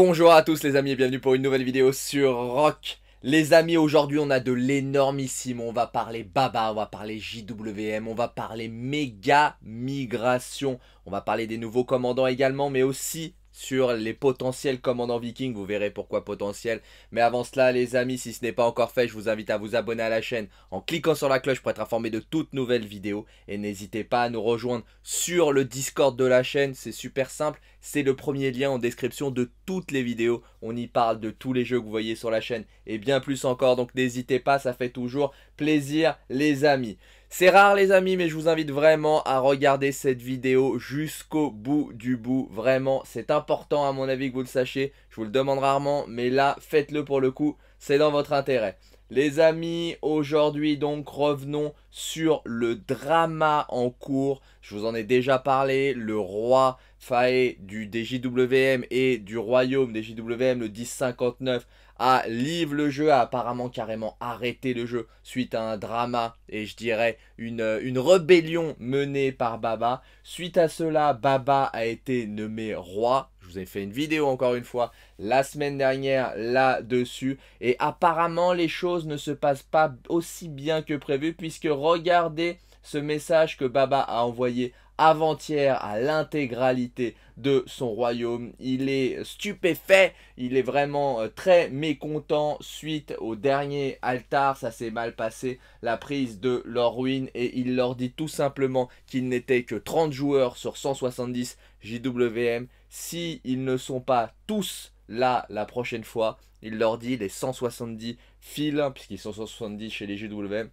Bonjour à tous les amis et bienvenue pour une nouvelle vidéo sur Rock. Les amis, aujourd'hui on a de l'énormissime, on va parler Baba, on va parler JWM, on va parler méga migration, on va parler des nouveaux commandants également, mais aussi sur les potentiels commandants vikings. Vous verrez pourquoi potentiel. Mais avant cela, les amis, si ce n'est pas encore fait, je vous invite à vous abonner à la chaîne en cliquant sur la cloche pour être informé de toutes nouvelles vidéos. Et n'hésitez pas à nous rejoindre sur le Discord de la chaîne. C'est super simple. C'est le premier lien en description de toutes les vidéos. On y parle de tous les jeux que vous voyez sur la chaîne et bien plus encore. Donc n'hésitez pas, ça fait toujours plaisir, les amis. C'est rare les amis mais je vous invite vraiment à regarder cette vidéo jusqu'au bout du bout. Vraiment c'est important à mon avis que vous le sachiez. Je vous le demande rarement mais là faites-le pour le coup. C'est dans votre intérêt. Les amis, aujourd'hui donc revenons sur le drama en cours. Je vous en ai déjà parlé, le roi Fae du DJWM et du royaume DJWM le le 1059 à livre le jeu, a apparemment carrément arrêté le jeu suite à un drama et je dirais une, euh, une rébellion menée par Baba. Suite à cela, Baba a été nommé roi je vous ai fait une vidéo encore une fois la semaine dernière là-dessus. Et apparemment les choses ne se passent pas aussi bien que prévu puisque regardez ce message que Baba a envoyé avant-hier à l'intégralité de son royaume. Il est stupéfait, il est vraiment euh, très mécontent suite au dernier altar, ça s'est mal passé, la prise de leur ruine et il leur dit tout simplement qu'il n'était que 30 joueurs sur 170 JWM. Si ils ne sont pas tous là la prochaine fois, il leur dit les 170 fils, hein, puisqu'ils sont 170 chez les JWM,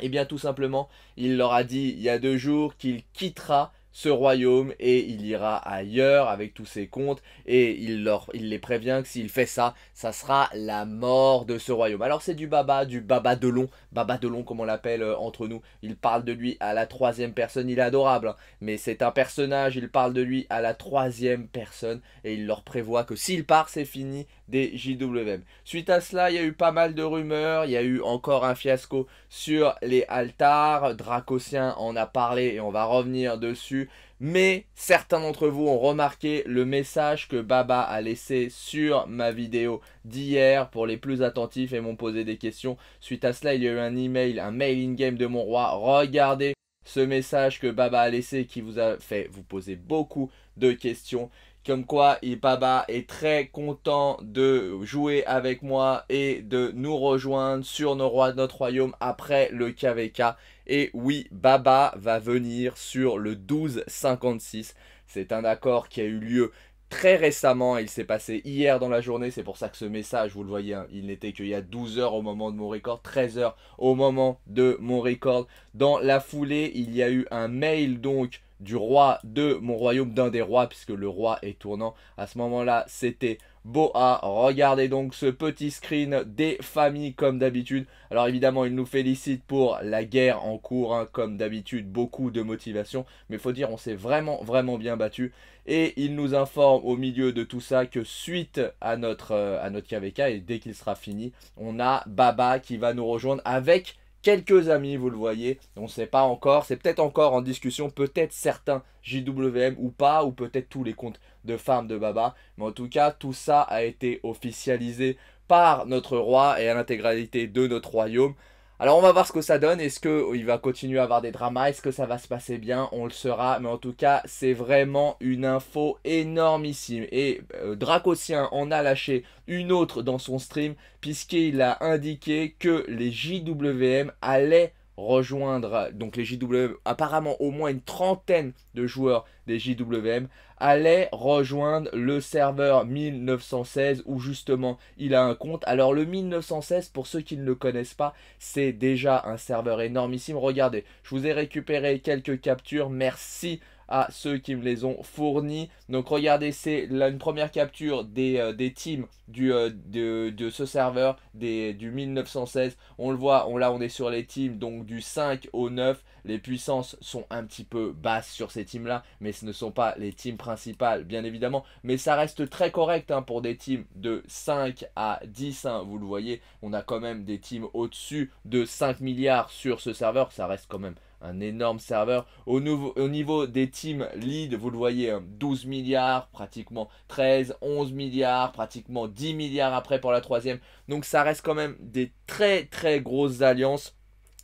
eh bien tout simplement, il leur a dit il y a deux jours qu'il quittera ce royaume et il ira ailleurs avec tous ses comptes et il, leur, il les prévient que s'il fait ça, ça sera la mort de ce royaume. Alors c'est du baba, du baba de long, baba de long comme on l'appelle euh, entre nous. Il parle de lui à la troisième personne, il est adorable, hein. mais c'est un personnage, il parle de lui à la troisième personne et il leur prévoit que s'il part, c'est fini des JWM. Suite à cela, il y a eu pas mal de rumeurs, il y a eu encore un fiasco sur les altars, Dracosien en a parlé et on va revenir dessus mais certains d'entre vous ont remarqué le message que Baba a laissé sur ma vidéo d'hier pour les plus attentifs et m'ont posé des questions. Suite à cela, il y a eu un email, un mail in-game de mon roi. Regardez ce message que Baba a laissé qui vous a fait vous poser beaucoup de questions comme quoi Baba est très content de jouer avec moi et de nous rejoindre sur nos rois, notre royaume après le KVK. Et oui, Baba va venir sur le 1256. C'est un accord qui a eu lieu très récemment, il s'est passé hier dans la journée, c'est pour ça que ce message, vous le voyez, hein, il n'était qu'il y a 12 heures au moment de mon record, 13 heures au moment de mon record. Dans la foulée, il y a eu un mail donc du roi de mon royaume, d'un des rois, puisque le roi est tournant. À ce moment-là, c'était Boa. Regardez donc ce petit screen des familles comme d'habitude. Alors évidemment, il nous félicite pour la guerre en cours, hein, comme d'habitude, beaucoup de motivation. Mais faut dire, on s'est vraiment, vraiment bien battu. Et il nous informe au milieu de tout ça que suite à notre, euh, à notre KVK, et dès qu'il sera fini, on a Baba qui va nous rejoindre avec quelques amis, vous le voyez. On ne sait pas encore, c'est peut-être encore en discussion, peut-être certains JWM ou pas, ou peut-être tous les comptes de femmes de Baba. Mais en tout cas, tout ça a été officialisé par notre roi et à l'intégralité de notre royaume. Alors on va voir ce que ça donne, est-ce qu'il oh, va continuer à avoir des dramas, est-ce que ça va se passer bien, on le saura, mais en tout cas c'est vraiment une info énormissime. Et euh, Dracosien en a lâché une autre dans son stream, puisqu'il a indiqué que les JWM allaient rejoindre donc les JWM, apparemment au moins une trentaine de joueurs des JWM allait rejoindre le serveur 1916 où justement il a un compte. Alors le 1916, pour ceux qui ne le connaissent pas, c'est déjà un serveur énormissime. Regardez, je vous ai récupéré quelques captures. Merci à ceux qui me les ont fournis. Donc regardez, c'est une première capture des, euh, des teams du, euh, de, ce serveur des, du 1916. On le voit, on, là on est sur les teams donc du 5 au 9. Les puissances sont un petit peu basses sur ces teams-là, mais ce ne sont pas les teams principales, bien évidemment. Mais ça reste très correct hein, pour des teams de 5 à 10. Hein, vous le voyez, on a quand même des teams au-dessus de 5 milliards sur ce serveur. Ça reste quand même un énorme serveur. Au, au, niveau des teams lead, vous le voyez, 12 hein, milliards, pratiquement 13, 11 milliards, pratiquement 10 milliards après pour la troisième. Donc ça reste quand même des très très grosses alliances.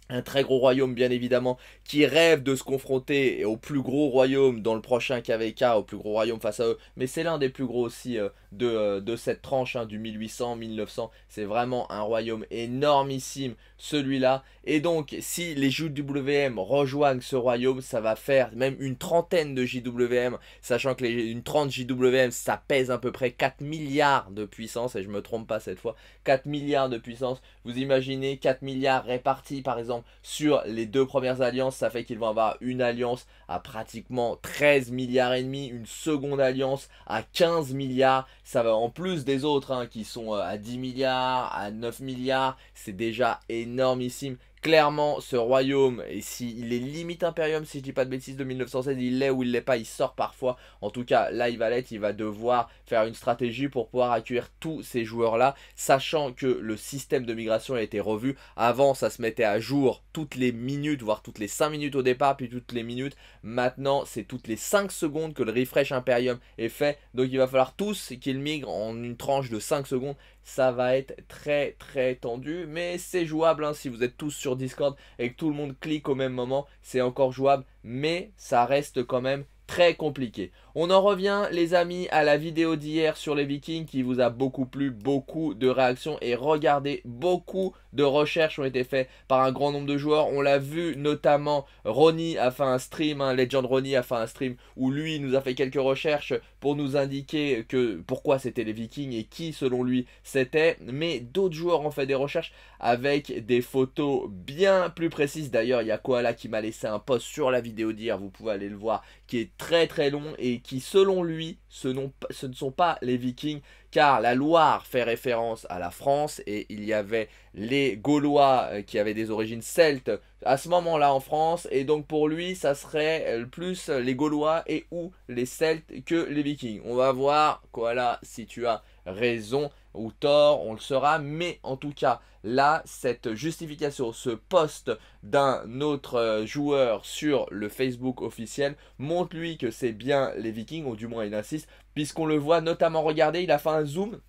Un très gros royaume, bien évidemment, qui rêve de se confronter au plus gros royaume dans le prochain KVK, au plus gros royaume face à eux. Mais c'est l'un des plus gros aussi euh, euh, de, cette tranche hein, du 1800-1900. C'est vraiment un royaume énormissime celui-là. Et donc si les JWM rejoignent ce royaume, ça va faire même une trentaine de JWM, sachant que les, une 30 JWM, ça pèse à peu près 4 milliards de puissance, et je me trompe pas cette fois, 4 milliards de puissance. Vous imaginez 4 milliards répartis par exemple sur les deux premières alliances, ça fait qu'ils vont avoir une alliance à pratiquement 13 milliards et demi, une seconde alliance à 15 milliards, ça va en plus des autres hein, qui sont euh, à 10 milliards, à 9 milliards. C'est déjà énormissime clairement ce royaume, et si, est limite Imperium si je dis pas de bêtises de 1916, il l'est ou il l'est pas, il sort parfois, en tout cas là il va l'être, il va devoir faire une stratégie pour pouvoir accueillir tous ces joueurs là, sachant que le système de migration a été revu, avant ça se mettait à jour toutes les minutes, voire toutes les 5 minutes au départ, puis toutes les minutes, maintenant c'est toutes les 5 secondes que le refresh Imperium est fait, donc il va falloir tous qu'ils migrent en une tranche de 5 secondes, ça va être très très tendu, mais c'est jouable hein, si vous êtes tous sur Discord et que tout le monde clique au même moment, c'est encore jouable, mais ça reste quand même très compliqué. On en revient les amis à la vidéo d'hier sur les vikings qui vous a beaucoup plu, beaucoup de réactions et regardez beaucoup de recherches ont été faites par un grand nombre de joueurs. On l'a vu notamment Ronnie a fait un stream, hein, Legend Ronnie a fait un stream où lui nous a fait quelques recherches pour nous indiquer que pourquoi c'était les Vikings et qui selon lui c'était. Mais d'autres joueurs ont fait des recherches avec des photos bien plus précises. D'ailleurs, il y a Koala qui m'a laissé un post sur la vidéo d'hier, vous pouvez aller le voir, qui est très très long et qui selon lui ce, ne sont pas les Vikings, car la Loire fait référence à la France et il y avait les Gaulois euh, qui avaient des origines celtes à ce moment-là en France, et donc pour lui, ça serait euh, plus les Gaulois et ou les Celtes que les Vikings. On va voir, Koala, si tu as raison ou tort, on le saura, mais en tout cas, là, cette justification, ce post d'un autre euh, joueur sur le Facebook officiel montre lui que c'est bien les Vikings, ou du moins il insiste, puisqu'on le voit notamment regardez, il a fait un zoom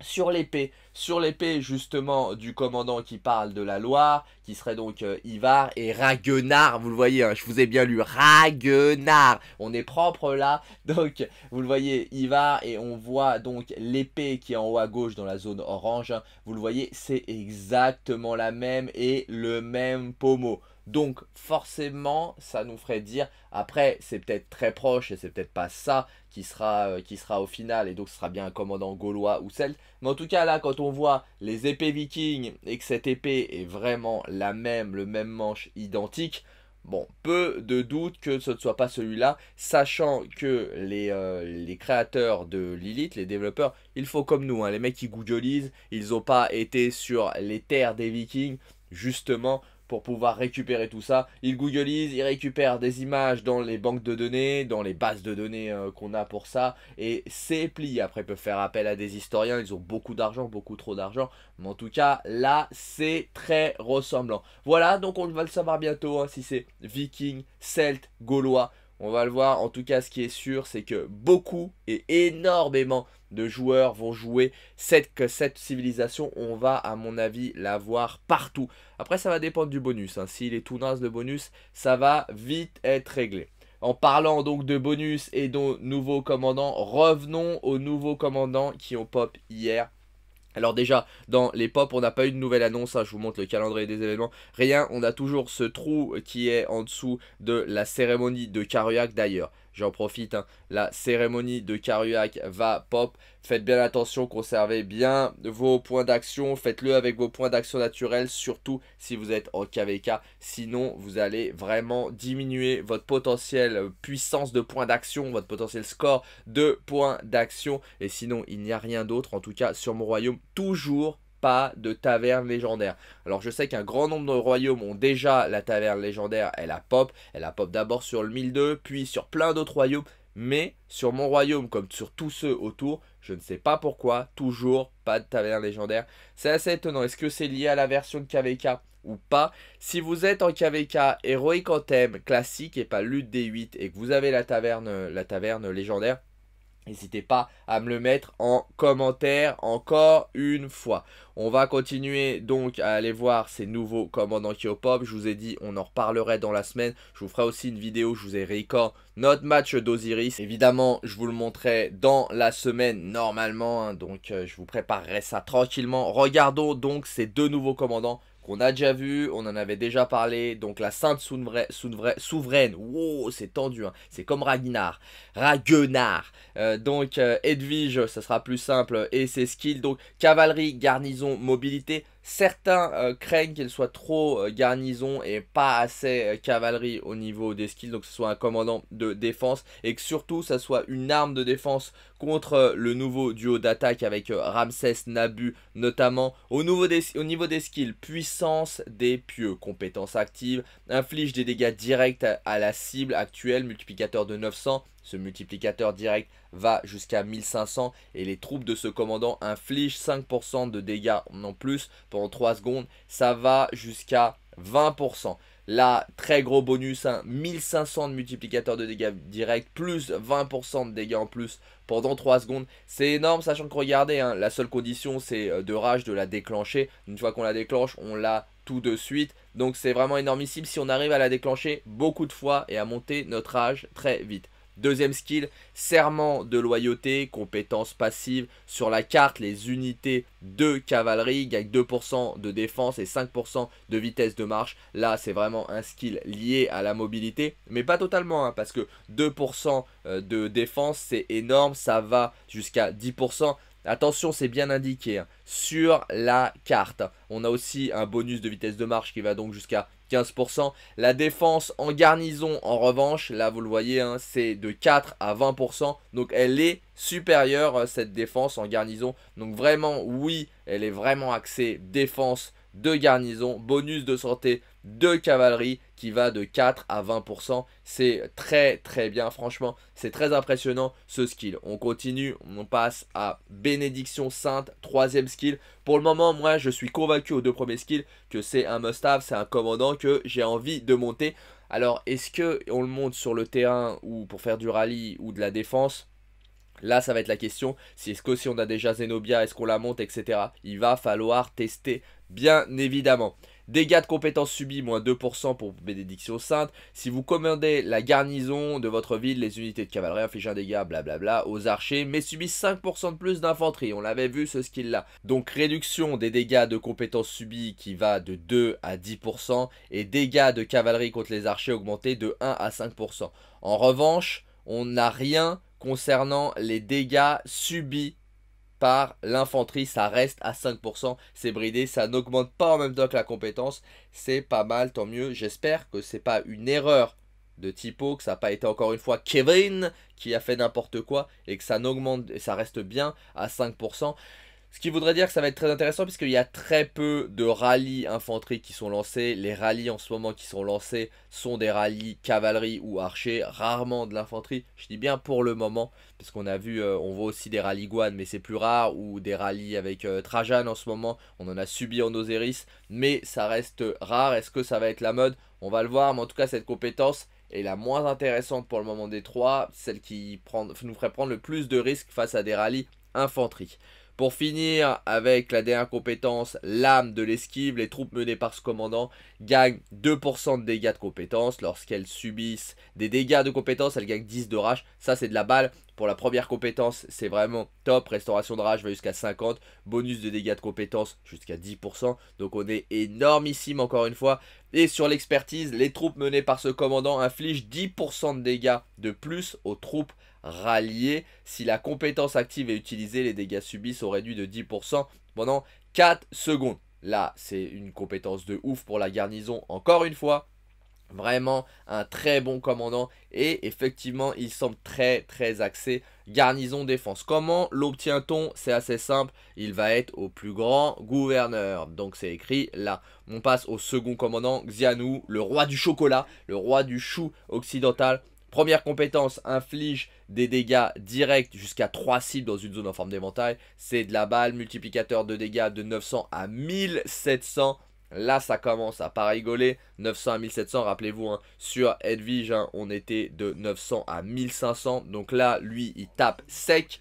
sur l'épée, sur l'épée justement du commandant qui parle de la loi, qui serait donc euh, Ivar et Raguenard, vous le voyez, hein, je vous ai bien lu, Raguenard, on est propre là, donc vous le voyez Ivar et on voit donc l'épée qui est en haut à gauche dans la zone orange, hein. vous le voyez c'est exactement la même et le même pommeau. Donc forcément, ça nous ferait dire, après, c'est peut-être très proche et c'est peut-être pas ça qui sera, euh, qui sera au final, et donc ce sera bien un commandant gaulois ou celte. Mais en tout cas, là, quand on voit les épées vikings et que cette épée est vraiment la même, le même manche identique, Bon, peu de doute que ce ne soit pas celui-là, sachant que les, euh, les, créateurs de Lilith, les développeurs, il faut comme nous, hein. les mecs qui googlisent, ils n'ont pas été sur les terres des vikings, justement, pour pouvoir récupérer tout ça. Il googleise, il récupère des images dans les banques de données, dans les bases de données euh, qu'on a pour ça, et c'est plié. Après, ils peuvent faire appel à des historiens, ils ont beaucoup d'argent, beaucoup trop d'argent, mais en tout cas, là, c'est très ressemblant. Voilà, donc on va le savoir bientôt, hein, si c'est viking, celte, gaulois, on va le voir. En tout cas, ce qui est sûr, c'est que beaucoup et énormément de joueurs vont jouer cette, cette civilisation. On va, à mon avis, la voir partout. Après, ça va dépendre du bonus. Hein. S'il est tout naze, de bonus, ça va vite être réglé. En parlant donc de bonus et de nouveaux commandants, revenons aux nouveaux commandants qui ont pop hier alors déjà, dans les pop, on n'a pas eu de nouvelle annonce, hein, je vous montre le calendrier des événements, rien, on a toujours ce trou qui est en dessous de la cérémonie de Karyak d'ailleurs. J'en profite, hein. la cérémonie de Karuak va pop. Faites bien attention, conservez bien vos points d'action. Faites-le avec vos points d'action naturels, surtout si vous êtes en KVK. Sinon, vous allez vraiment diminuer votre potentiel puissance de points d'action, votre potentiel score de points d'action. Et sinon, il n'y a rien d'autre. En tout cas, sur mon royaume, toujours pas de taverne légendaire. Alors je sais qu'un grand nombre de royaumes ont déjà la taverne légendaire, elle a pop, elle a pop d'abord sur le 1002, puis sur plein d'autres royaumes, mais sur mon royaume comme sur tous ceux autour, je ne sais pas pourquoi, toujours pas de taverne légendaire. C'est assez étonnant, est-ce que c'est lié à la version de KVK ou pas. Si vous êtes en KVK héroïque en thème classique et pas lutte des 8 et que vous avez la taverne, la taverne légendaire, N'hésitez pas à me le mettre en commentaire encore une fois. On va continuer donc à aller voir ces nouveaux commandants qui pop. Je vous ai dit, on en reparlerait dans la semaine. Je vous ferai aussi une vidéo, je vous ai record notre match d'Osiris. Évidemment, je vous le montrerai dans la semaine normalement. Hein. donc, euh, je vous préparerai ça tranquillement. Regardons donc ces deux nouveaux commandants on a déjà vu, on en avait déjà parlé. Donc la Sainte Souveraine, wow, c'est tendu, hein. c'est comme Ragnar. Ragnar. Euh, donc euh, Edwige, ça sera plus simple, et ses skills. Donc cavalerie, garnison, mobilité, Certains euh, craignent qu'elle soit trop euh, garnison et pas assez euh, cavalerie au niveau des skills, donc que ce soit un commandant de défense et que surtout ça soit une arme de défense contre le nouveau duo d'attaque avec Ramsès Nabu notamment. Au, niveau des, au niveau des skills, puissance des pieux, compétence active inflige des dégâts directs à, à la cible actuelle, multiplicateur de 900 ce multiplicateur direct va jusqu'à 1500 et les troupes de ce commandant infligent 5% de dégâts en plus pendant 3 secondes. Ça va jusqu'à 20%. Là, très gros bonus, 1500 hein, de multiplicateur de dégâts direct plus 20% de dégâts en plus pendant 3 secondes. C'est énorme, sachant que regardez, hein, la seule condition c'est euh, de rage de la déclencher. Une fois qu'on la déclenche, on l'a tout de suite. Donc c'est vraiment énormissime si on arrive à la déclencher beaucoup de fois et à monter notre rage très vite. Deuxième skill, serment de loyauté, compétence passive. Sur la carte, les unités de cavalerie gagnent 2% de défense et 5% de vitesse de marche. Là, c'est vraiment un skill lié à la mobilité, mais pas totalement, hein, parce que 2% euh, de défense, c'est énorme, ça va jusqu'à 10%. Attention, c'est bien indiqué hein. sur la carte. On a aussi un bonus de vitesse de marche qui va donc jusqu'à 15%. La défense en garnison, en revanche, là vous le voyez, hein, c'est de 4 à 20%. Donc elle est supérieure, euh, cette défense en garnison. Donc vraiment, oui, elle est vraiment axée défense de garnison. Bonus de santé de cavalerie qui va de 4 à 20%. C'est très très bien, franchement, c'est très impressionnant ce skill. On continue, on passe à Bénédiction Sainte, troisième skill. Pour le moment, moi je suis convaincu aux deux premiers skills que c'est un must-have, c'est un commandant que j'ai envie de monter. Alors, est-ce que on le monte sur le terrain ou pour faire du rallye ou de la défense Là, ça va être la question. Si est-ce que si on a déjà Zenobia, est-ce qu'on la monte, etc. Il va falloir tester, bien évidemment. Dégâts de compétences subis, moins 2% pour bénédiction sainte. Si vous commandez la garnison de votre ville, les unités de cavalerie infligent un dégât, blablabla, aux archers, mais subissent 5% de plus d'infanterie. On l'avait vu ce skill-là. Donc réduction des dégâts de compétences subis qui va de 2 à 10% et dégâts de cavalerie contre les archers augmentés de 1 à 5%. En revanche, on n'a rien concernant les dégâts subis par l'infanterie. Ça reste à 5%. C'est bridé. Ça n'augmente pas en même temps que la compétence. C'est pas mal, tant mieux. J'espère que c'est pas une erreur de typo, que ça n'a pas été encore une fois Kevin qui a fait n'importe quoi et que ça n'augmente, ça reste bien à 5%. Ce qui voudrait dire que ça va être très intéressant puisqu'il y a très peu de rallyes infanterie qui sont lancés. Les rallyes en ce moment qui sont lancés sont des rallyes cavalerie ou archer, rarement de l'infanterie. Je dis bien pour le moment parce qu'on a vu, euh, on voit aussi des rallyes guan mais c'est plus rare ou des rallyes avec euh, Trajan en ce moment. On en a subi en Osiris mais ça reste rare. Est-ce que ça va être la mode On va le voir mais en tout cas cette compétence est la moins intéressante pour le moment des trois, celle qui nous ferait prendre le plus de risques face à des rallyes infanterie. Pour finir avec la dernière compétence, l'âme de l'esquive, les troupes menées par ce commandant gagnent 2% de dégâts de compétence. Lorsqu'elles subissent des dégâts de compétence, elles gagnent 10 de rage. Ça c'est de la balle. Pour la première compétence, c'est vraiment top. Restauration de rage va jusqu'à 50. Bonus de dégâts de compétence jusqu'à 10%. Donc on est énormissime encore une fois. Et sur l'expertise, les troupes menées par ce commandant infligent 10% de dégâts de plus aux troupes rallier. Si la compétence active est utilisée, les dégâts subis sont réduits de 10% pendant 4 secondes. Là, c'est une compétence de ouf pour la garnison, encore une fois. Vraiment un très bon commandant et effectivement il semble très très axé garnison défense. Comment l'obtient-on C'est assez simple, il va être au plus grand gouverneur. Donc c'est écrit là. On passe au second commandant, Xianou, le roi du chocolat, le roi du chou occidental. Première compétence, inflige des dégâts directs jusqu'à 3 cibles dans une zone en forme d'éventail. C'est de la balle, multiplicateur de dégâts de 900 à 1700. Là, ça commence à pas rigoler. 900 à 1700, rappelez-vous, hein, sur Edwige, hein, on était de 900 à 1500. Donc là, lui, il tape sec.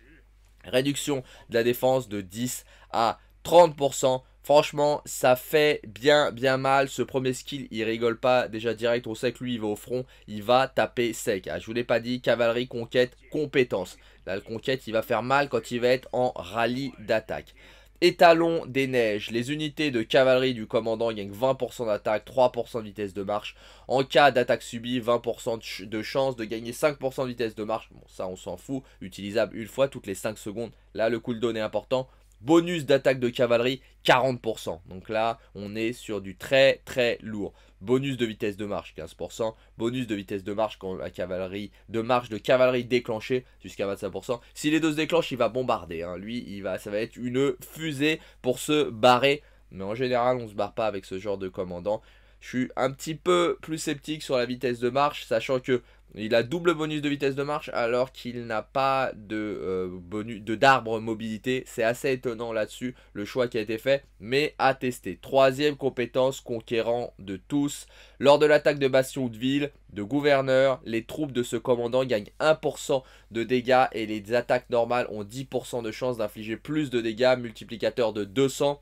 Réduction de la défense de 10 à 30%. Franchement, ça fait bien bien mal. Ce premier skill, il rigole pas. Déjà direct, on sait que lui, il va au front. Il va taper sec. Ah, je vous l'ai pas dit, cavalerie, conquête, compétence. Là, le conquête, il va faire mal quand il va être en rallye d'attaque. Étalon des neiges, les unités de cavalerie du commandant gagnent 20% d'attaque, 3% de vitesse de marche. En cas d'attaque subie, 20% de chance de gagner 5% de vitesse de marche. Bon, ça on s'en fout, utilisable une fois toutes les 5 secondes. Là, le cooldown est important. Bonus d'attaque de cavalerie, 40%. Donc là, on est sur du très très lourd. Bonus de vitesse de marche, 15%. Bonus de vitesse de marche quand la cavalerie, de marche de cavalerie déclenchée, jusqu'à 25%. Si les deux se déclenchent, il va bombarder. Hein. Lui, il va, ça va être une fusée pour se barrer. Mais en général, on ne se barre pas avec ce genre de commandant. Je suis un petit peu plus sceptique sur la vitesse de marche, sachant que il a double bonus de vitesse de marche alors qu'il n'a pas de euh, bonus de d'arbre mobilité. C'est assez étonnant là-dessus le choix qui a été fait, mais à tester. Troisième compétence conquérant de tous. Lors de l'attaque de bastion ou de ville, de gouverneur, les troupes de ce commandant gagnent 1% de dégâts et les attaques normales ont 10% de chance d'infliger plus de dégâts, multiplicateur de 200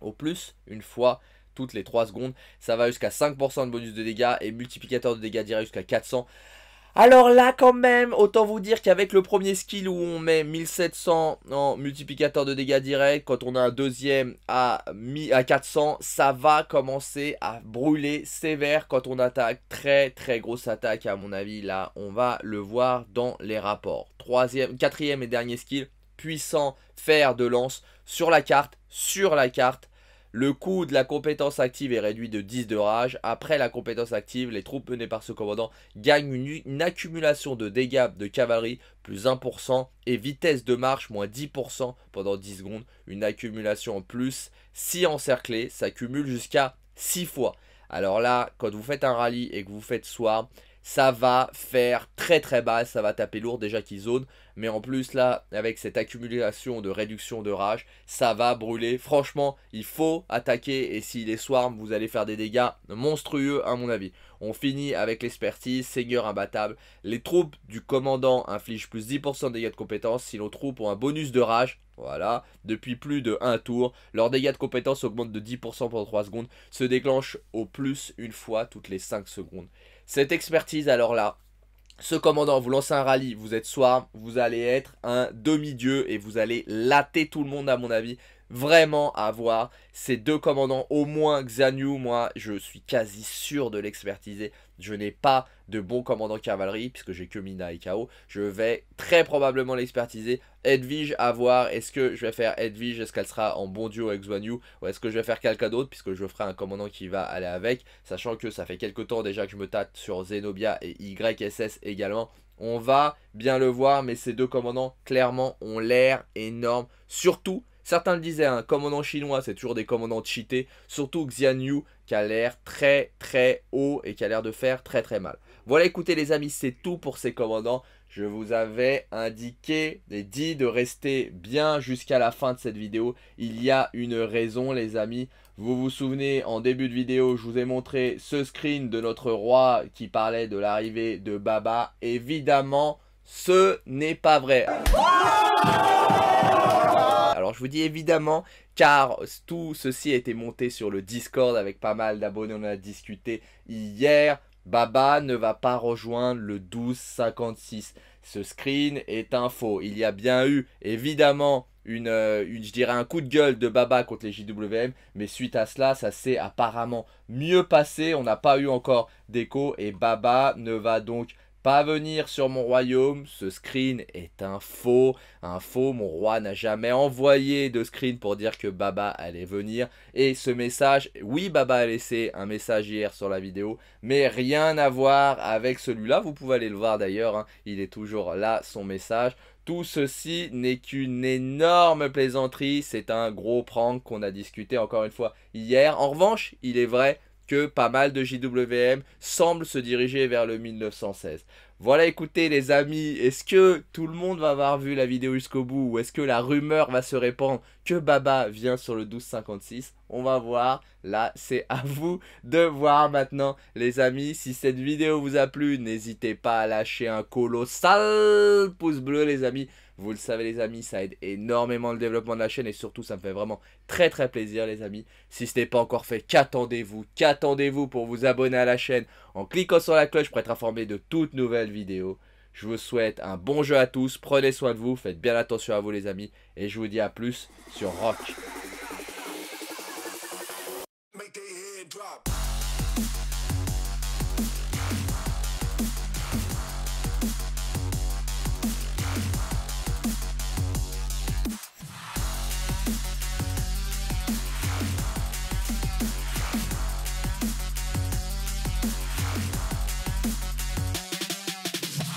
au plus une fois toutes les 3 secondes. Ça va jusqu'à 5% de bonus de dégâts et multiplicateur de dégâts direct jusqu'à 400. Alors là quand même, autant vous dire qu'avec le premier skill où on met 1700 en multiplicateur de dégâts directs, quand on a un deuxième à, à 400, ça va commencer à brûler sévère quand on attaque. Très très grosse attaque à mon avis là, on va le voir dans les rapports. Troisième, quatrième et dernier skill, puissant fer de lance sur la carte, sur la carte, le coût de la compétence active est réduit de 10 de rage. Après la compétence active, les troupes menées par ce commandant gagnent une, accumulation de dégâts de cavalerie plus 1% et vitesse de marche moins 10% pendant 10 secondes. Une accumulation en plus. Si encerclée, s'accumule jusqu'à 6 fois. Alors là, quand vous faites un rallye et que vous faites soir, ça va faire très très bas, ça va taper lourd déjà qu'ils zone, mais en plus là, avec cette accumulation de réduction de rage, ça va brûler. Franchement, il faut attaquer et s'il est swarm, vous allez faire des dégâts monstrueux à mon avis. On finit avec l'expertise, seigneur imbattable. Les troupes du commandant infligent plus 10% de dégâts de compétence si nos troupes ont un bonus de rage. Voilà, depuis plus de 1 tour, leurs dégâts de compétence augmentent de 10% pendant 3 secondes, se déclenche au plus une fois toutes les 5 secondes. Cette expertise, alors là, ce commandant, vous lancez un rallye, vous êtes soit, vous allez être un demi-dieu et vous allez latter tout le monde à mon avis. Vraiment à voir ces deux commandants, au moins Xanyu, moi je suis quasi sûr de l'expertiser je n'ai pas de bon commandant cavalerie, puisque j'ai que Mina et Kao. Je vais très probablement l'expertiser. Edwige, à voir, est-ce que je vais faire Edwige, est-ce qu'elle sera en bon duo avec Yu ou est-ce que je vais faire quelqu'un d'autre, puisque je ferai un commandant qui va aller avec, sachant que ça fait quelques temps déjà que je me tâte sur Zenobia et YSS également. On va bien le voir, mais ces deux commandants, clairement, ont l'air énorme. surtout... Certains le disaient, un hein, commandant chinois, c'est toujours des commandants cheatés. Surtout Xian Yu, qui a l'air très très haut et qui a l'air de faire très très mal. Voilà, écoutez les amis, c'est tout pour ces commandants. Je vous avais indiqué et dit de rester bien jusqu'à la fin de cette vidéo. Il y a une raison les amis. Vous vous souvenez, en début de vidéo, je vous ai montré ce screen de notre roi qui parlait de l'arrivée de Baba. Évidemment, ce n'est pas vrai. Alors je vous dis évidemment, car tout ceci a été monté sur le Discord avec pas mal d'abonnés, on a discuté hier. Baba ne va pas rejoindre le 1256. Ce screen est un faux. Il y a bien eu, évidemment, une, euh, je dirais un coup de gueule de Baba contre les JWM, mais suite à cela, ça s'est apparemment mieux passé. On n'a pas eu encore d'écho et Baba ne va donc pas venir sur mon royaume, ce screen est un faux, un faux, mon roi n'a jamais envoyé de screen pour dire que Baba allait venir, et ce message, oui Baba a laissé un message hier sur la vidéo, mais rien à voir avec celui-là, vous pouvez aller le voir d'ailleurs, hein. il est toujours là son message, tout ceci n'est qu'une énorme plaisanterie, c'est un gros prank qu'on a discuté encore une fois hier. En revanche, il est vrai que pas mal de JWM semblent se diriger vers le 1916. Voilà, écoutez les amis, est-ce que tout le monde va avoir vu la vidéo jusqu'au bout ou est-ce que la rumeur va se répandre que Baba vient sur le 1256 On va voir, là c'est à vous de voir maintenant les amis. Si cette vidéo vous a plu, n'hésitez pas à lâcher un colossal pouce bleu les amis. Vous le savez les amis, ça aide énormément le développement de la chaîne et surtout ça me fait vraiment très très plaisir les amis. Si ce n'est pas encore fait, qu'attendez-vous Qu'attendez-vous pour vous abonner à la chaîne en cliquant sur la cloche pour être informé de toutes nouvelles vidéos. Je vous souhaite un bon jeu à tous, prenez soin de vous, faites bien attention à vous les amis et je vous dis à plus sur Rock.